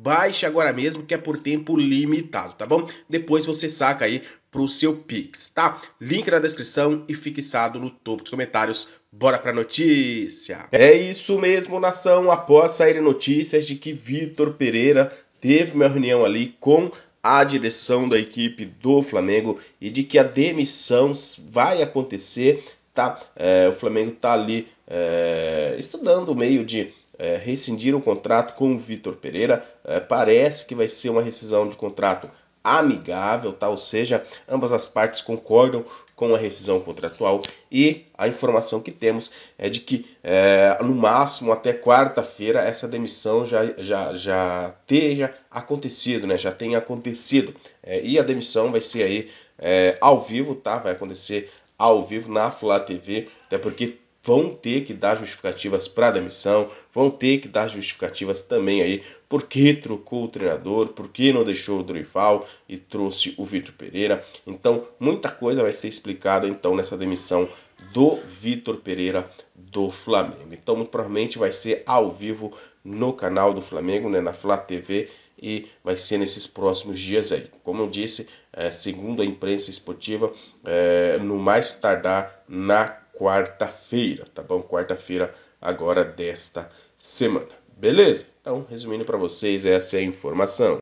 Baixe agora mesmo que é por tempo limitado, tá bom? Depois você saca aí pro seu Pix, tá? Link na descrição e fixado no topo dos comentários. Bora pra notícia! É isso mesmo, nação! Após sair notícias de que Vitor Pereira teve uma reunião ali com a direção da equipe do Flamengo e de que a demissão vai acontecer, tá? É, o Flamengo tá ali é, estudando o meio de é, o contrato com o Vitor Pereira. É, parece que vai ser uma rescisão de contrato amigável, tá? ou seja, ambas as partes concordam com a rescisão contratual e a informação que temos é de que é, no máximo até quarta-feira essa demissão já, já, já tenha acontecido, né? já tenha acontecido é, e a demissão vai ser aí é, ao vivo, tá? vai acontecer ao vivo na Flá TV, até porque vão ter que dar justificativas para a demissão, vão ter que dar justificativas também aí por que trocou o treinador, por que não deixou o Dorival e trouxe o Vitor Pereira. Então, muita coisa vai ser explicada então nessa demissão do Vitor Pereira do Flamengo. Então, muito provavelmente vai ser ao vivo no canal do Flamengo, né, na Flá TV e vai ser nesses próximos dias aí. Como eu disse, é, segundo a imprensa esportiva, é, no mais tardar na quarta-feira, tá bom? Quarta-feira agora desta semana. Beleza? Então, resumindo para vocês, essa é a informação.